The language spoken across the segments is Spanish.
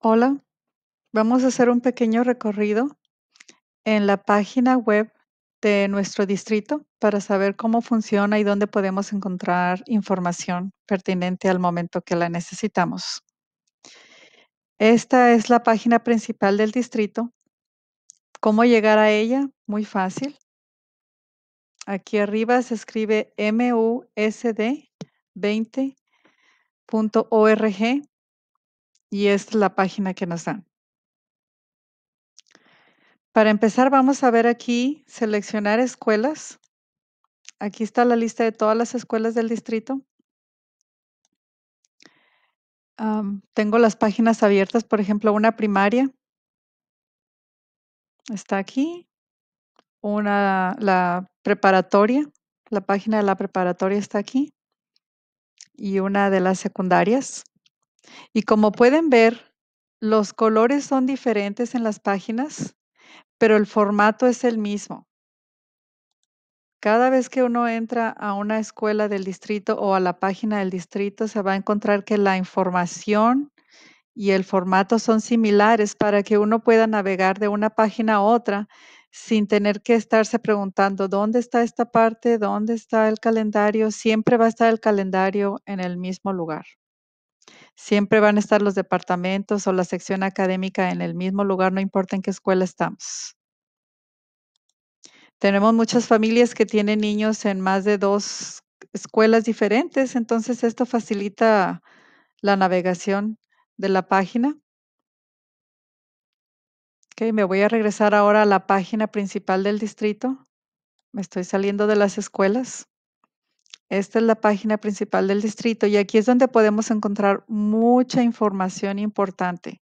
Hola, vamos a hacer un pequeño recorrido en la página web de nuestro distrito para saber cómo funciona y dónde podemos encontrar información pertinente al momento que la necesitamos. Esta es la página principal del distrito. ¿Cómo llegar a ella? Muy fácil. Aquí arriba se escribe musd20.org y es la página que nos dan. Para empezar, vamos a ver aquí seleccionar escuelas. Aquí está la lista de todas las escuelas del distrito. tengo las páginas abiertas, por ejemplo, una primaria. Está aquí. Una, la preparatoria. La página de la preparatoria está aquí. Y una de las secundarias. Y como pueden ver, los colores son diferentes en las páginas, pero el formato es el mismo. Cada vez que uno entra a una escuela del distrito o a la página del distrito, se va a encontrar que la información y el formato son similares para que uno pueda navegar de una página a otra sin tener que estarse preguntando dónde está esta parte, dónde está el calendario. Siempre va a estar el calendario en el mismo lugar. Siempre van a estar los departamentos o la sección académica en el mismo lugar, no importa en qué escuela estamos. Tenemos muchas familias que tienen niños en más de dos escuelas diferentes, entonces esto facilita la navegación de la página. me voy a regresar ahora a la página principal del distrito. Me estoy saliendo de las escuelas. Esta es la página principal del distrito y aquí es donde podemos encontrar mucha información importante.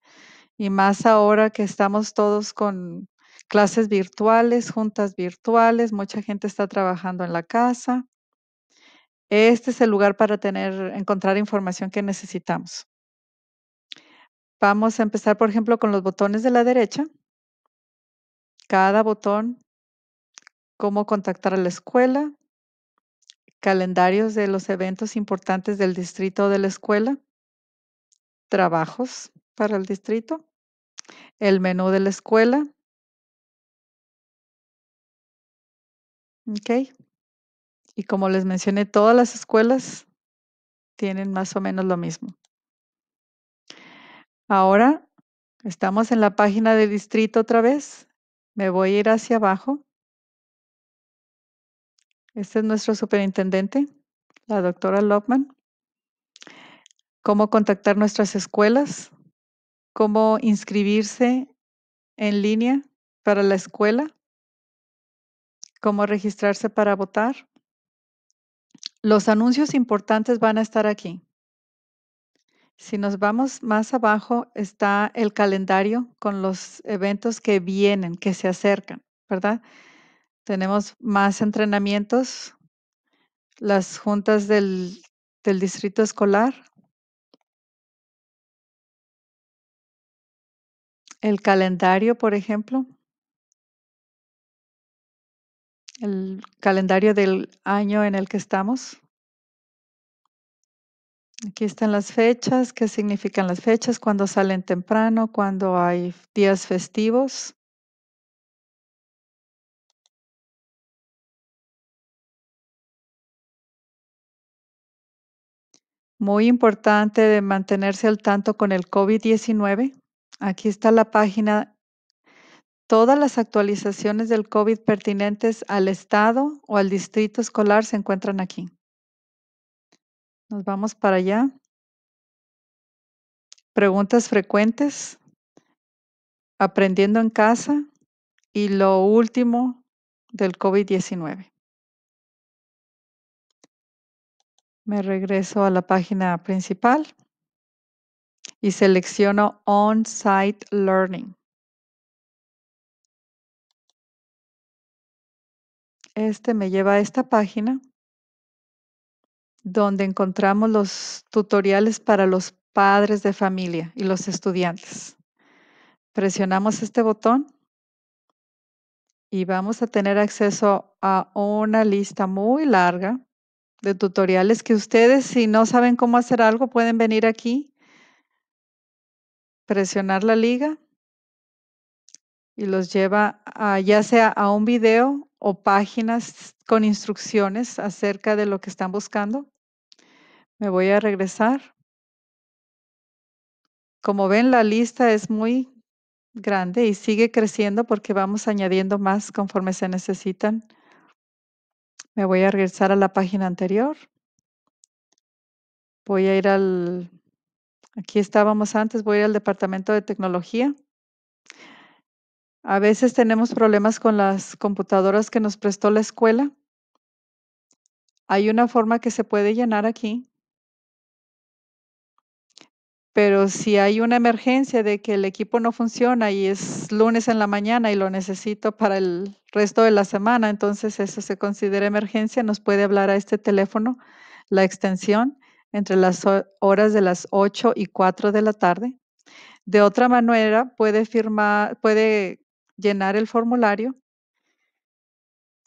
Y más ahora que estamos todos con clases virtuales, juntas virtuales, mucha gente está trabajando en la casa. Este es el lugar para tener, encontrar información que necesitamos. Vamos a empezar, por ejemplo, con los botones de la derecha. Cada botón, cómo contactar a la escuela, calendarios de los eventos importantes del distrito de la escuela, trabajos para el distrito, el menú de la escuela. Ok. Y como les mencioné, todas las escuelas tienen más o menos lo mismo. Ahora estamos en la página de distrito otra vez. Me voy a ir hacia abajo este es nuestro superintendente, la doctora Lopman. Cómo contactar nuestras escuelas, cómo inscribirse en línea para la escuela, cómo registrarse para votar. Los anuncios importantes van a estar aquí. Si nos vamos más abajo, está el calendario con los eventos que vienen, que se acercan, ¿verdad? Tenemos más entrenamientos, las juntas del, del distrito escolar, el calendario, por ejemplo, el calendario del año en el que estamos. Aquí están las fechas, qué significan las fechas, cuándo salen temprano, cuándo hay días festivos. Muy importante de mantenerse al tanto con el COVID-19. Aquí está la página. Todas las actualizaciones del COVID pertinentes al estado o al distrito escolar se encuentran aquí. Nos vamos para allá. Preguntas frecuentes. Aprendiendo en casa. Y lo último del COVID-19. Me regreso a la página principal y selecciono On-Site Learning. Este me lleva a esta página donde encontramos los tutoriales para los padres de familia y los estudiantes. Presionamos este botón y vamos a tener acceso a una lista muy larga de tutoriales que ustedes, si no saben cómo hacer algo, pueden venir aquí, presionar la liga y los lleva ya sea a un video o páginas con instrucciones acerca de lo que están buscando. Me voy a regresar. Como ven, la lista es muy grande y sigue creciendo porque vamos añadiendo más conforme se necesitan. Me voy a regresar a la página anterior. Voy a ir al, aquí estábamos antes, voy a ir al departamento de tecnología. A veces tenemos problemas con las computadoras que nos prestó la escuela. Hay una forma que se puede llenar aquí pero si hay una emergencia de que el equipo no funciona y es lunes en la mañana y lo necesito para el resto de la semana, entonces eso se considera emergencia, nos puede hablar a este teléfono la extensión entre las horas de las 8 y 4 de la tarde. De otra manera, puede firmar, puede llenar el formulario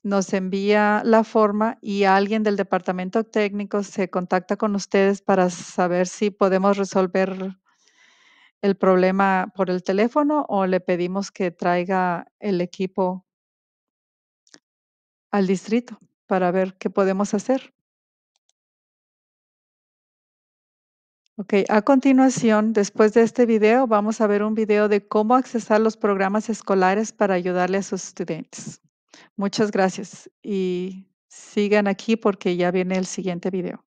nos envía la forma y alguien del departamento técnico se contacta con ustedes para saber si podemos resolver el problema por el teléfono o le pedimos que traiga el equipo al distrito para ver qué podemos hacer. Ok, a continuación, después de este video, vamos a ver un video de cómo accesar los programas escolares para ayudarle a sus estudiantes. Muchas gracias y sigan aquí porque ya viene el siguiente video.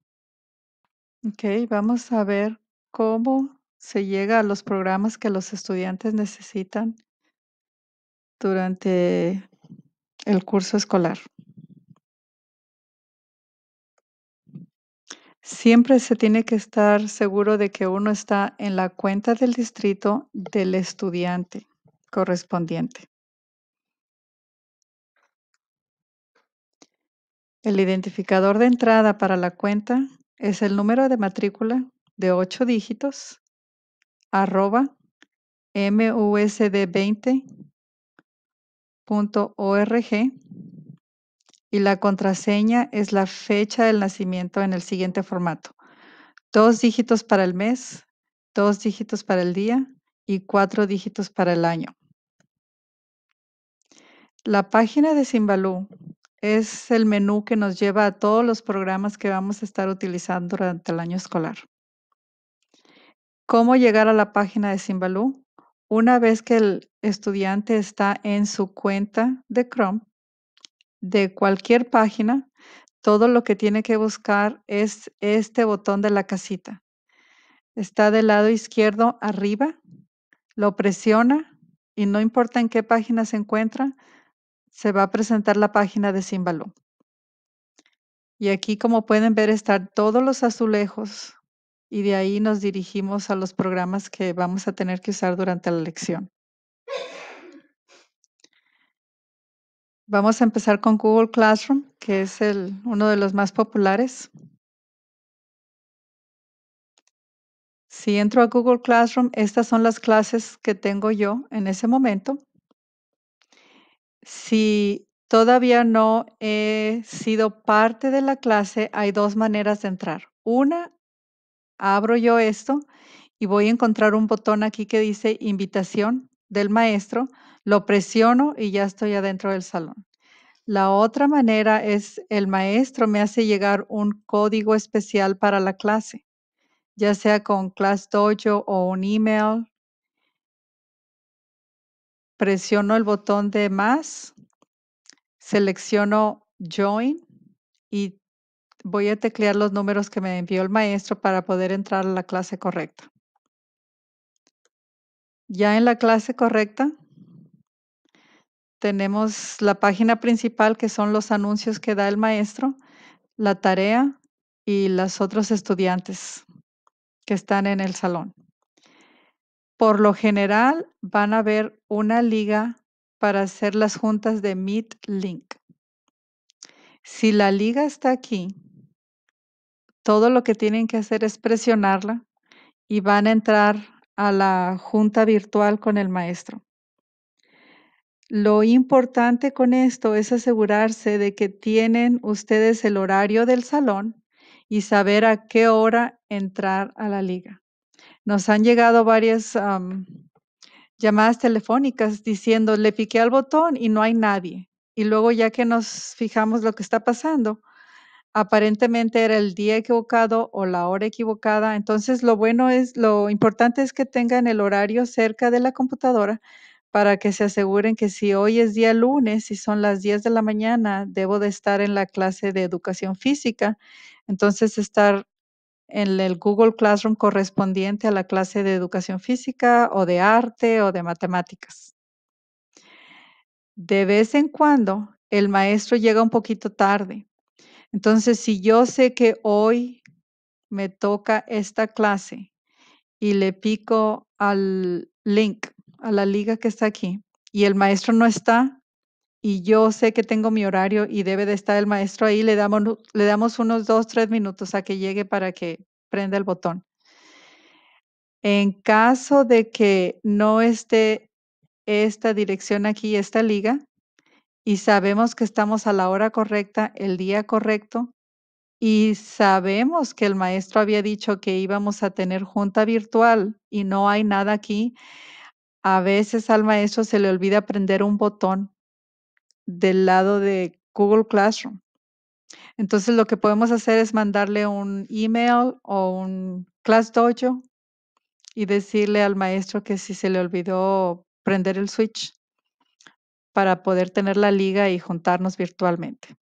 Ok, vamos a ver cómo se llega a los programas que los estudiantes necesitan durante el curso escolar. Siempre se tiene que estar seguro de que uno está en la cuenta del distrito del estudiante correspondiente. El identificador de entrada para la cuenta es el número de matrícula de 8 dígitos arroba musd20.org y la contraseña es la fecha del nacimiento en el siguiente formato. Dos dígitos para el mes, dos dígitos para el día y cuatro dígitos para el año. La página de Simbalú es el menú que nos lleva a todos los programas que vamos a estar utilizando durante el año escolar. ¿Cómo llegar a la página de Simbalú? Una vez que el estudiante está en su cuenta de Chrome, de cualquier página, todo lo que tiene que buscar es este botón de la casita. Está del lado izquierdo arriba, lo presiona y no importa en qué página se encuentra, se va a presentar la página de símbolo Y aquí, como pueden ver, están todos los azulejos y de ahí nos dirigimos a los programas que vamos a tener que usar durante la lección. Vamos a empezar con Google Classroom, que es uno de los más populares. Si entro a Google Classroom, estas son las clases que tengo yo en ese momento. Si todavía no he sido parte de la clase, hay dos maneras de entrar. Una, abro yo esto y voy a encontrar un botón aquí que dice invitación del maestro, lo presiono y ya estoy adentro del salón. La otra manera es el maestro me hace llegar un código especial para la clase, ya sea con Class Dojo o un email presiono el botón de más, selecciono Join y voy a teclear los números que me envió el maestro para poder entrar a la clase correcta. Ya en la clase correcta tenemos la página principal que son los anuncios que da el maestro, la tarea y los otros estudiantes que están en el salón. Por lo general van a ver una liga para hacer las juntas de Meet Link. Si la liga está aquí, todo lo que tienen que hacer es presionarla y van a entrar a la junta virtual con el maestro. Lo importante con esto es asegurarse de que tienen ustedes el horario del salón y saber a qué hora entrar a la liga. Nos han llegado varias llamadas telefónicas diciendo, le piqué al botón y no hay nadie. Y luego ya que nos fijamos lo que está pasando, aparentemente era el día equivocado o la hora equivocada. Entonces, lo bueno es, lo importante es que tengan el horario cerca de la computadora para que se aseguren que si hoy es día lunes y son las 10 de la mañana, debo de estar en la clase de educación física. Entonces, estar en el Google Classroom correspondiente a la clase de educación física o de arte o de matemáticas. De vez en cuando, el maestro llega un poquito tarde. Entonces, si yo sé que hoy me toca esta clase y le pico al link, a la liga que está aquí, y el maestro no está, y yo sé que tengo mi horario y debe de estar el maestro ahí, le damos, le damos unos dos, tres minutos a que llegue para que prenda el botón. En caso de que no esté esta dirección aquí, esta liga, y sabemos que estamos a la hora correcta, el día correcto, y sabemos que el maestro había dicho que íbamos a tener junta virtual y no hay nada aquí, a veces al maestro se le olvida prender un botón del lado de Google Classroom. Entonces lo que podemos hacer es mandarle un email o un class dojo y decirle al maestro que si se le olvidó prender el switch para poder tener la liga y juntarnos virtualmente.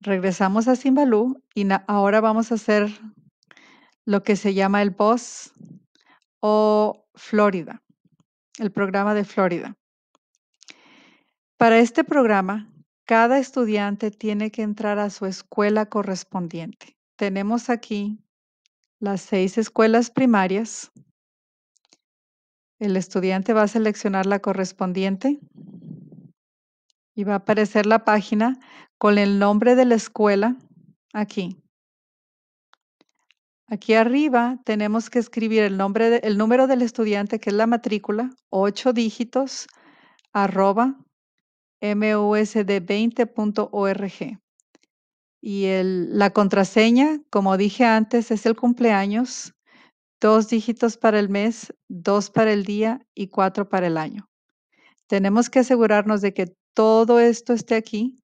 Regresamos a Simbalú y ahora vamos a hacer lo que se llama el BOSS o Florida el programa de Florida. Para este programa, cada estudiante tiene que entrar a su escuela correspondiente. Tenemos aquí las seis escuelas primarias. El estudiante va a seleccionar la correspondiente y va a aparecer la página con el nombre de la escuela aquí. Aquí arriba tenemos que escribir el, nombre número del estudiante, que es la matrícula, ocho dígitos, arroba musd20.org. Y la contraseña, como dije antes, es el cumpleaños, dos dígitos para el mes, dos para el día y cuatro para el año. Tenemos que asegurarnos de que todo esto esté aquí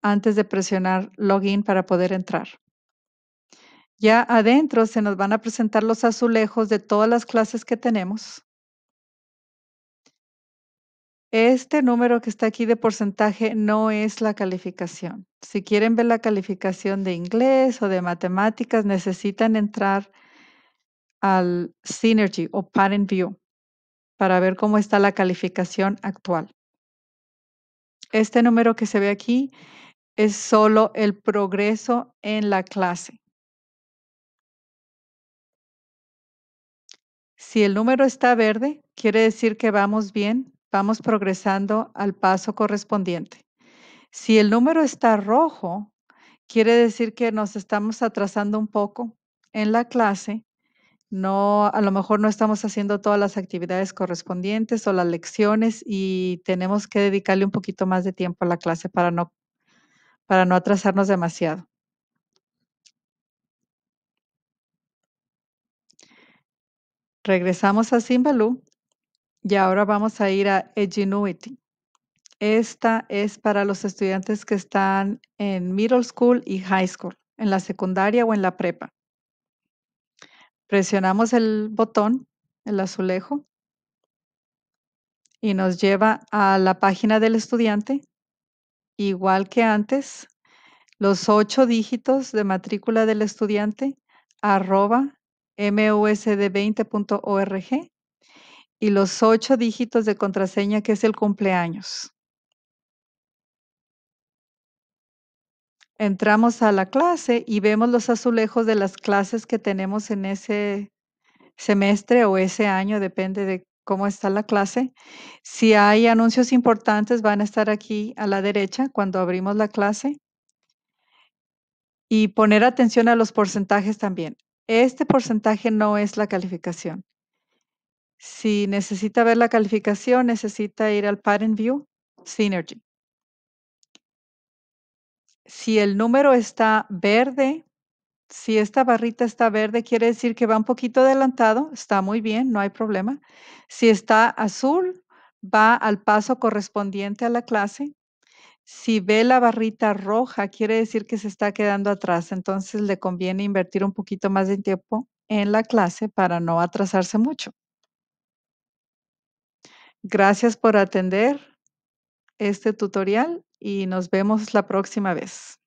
antes de presionar login para poder entrar. Ya adentro se nos van a presentar los azulejos de todas las clases que tenemos. Este número que está aquí de porcentaje no es la calificación. Si quieren ver la calificación de inglés o de matemáticas, necesitan entrar al Synergy o Parent View para ver cómo está la calificación actual. Este número que se ve aquí es solo el progreso en la clase. Si el número está verde, quiere decir que vamos bien, vamos progresando al paso correspondiente. Si el número está rojo, quiere decir que nos estamos atrasando un poco en la clase. No, a lo mejor no estamos haciendo todas las actividades correspondientes o las lecciones y tenemos que dedicarle un poquito más de tiempo a la clase para no, para no atrasarnos demasiado. Regresamos a Simbalú y ahora vamos a ir a Egenuity. Esta es para los estudiantes que están en middle school y high school, en la secundaria o en la prepa. Presionamos el botón, el azulejo, y nos lleva a la página del estudiante. Igual que antes, los ocho dígitos de matrícula del estudiante, arroba musd20.org y los ocho dígitos de contraseña que es el cumpleaños. Entramos a la clase y vemos los azulejos de las clases que tenemos en ese semestre o ese año, depende de cómo está la clase. Si hay anuncios importantes, van a estar aquí a la derecha cuando abrimos la clase. Y poner atención a los porcentajes también. Este porcentaje no es la calificación. Si necesita ver la calificación, necesita ir al Pattern View, Synergy. Si el número está verde, si esta barrita está verde, quiere decir que va un poquito adelantado, está muy bien, no hay problema. Si está azul, va al paso correspondiente a la clase. Si ve la barrita roja, quiere decir que se está quedando atrás, entonces le conviene invertir un poquito más de tiempo en la clase para no atrasarse mucho. Gracias por atender este tutorial y nos vemos la próxima vez.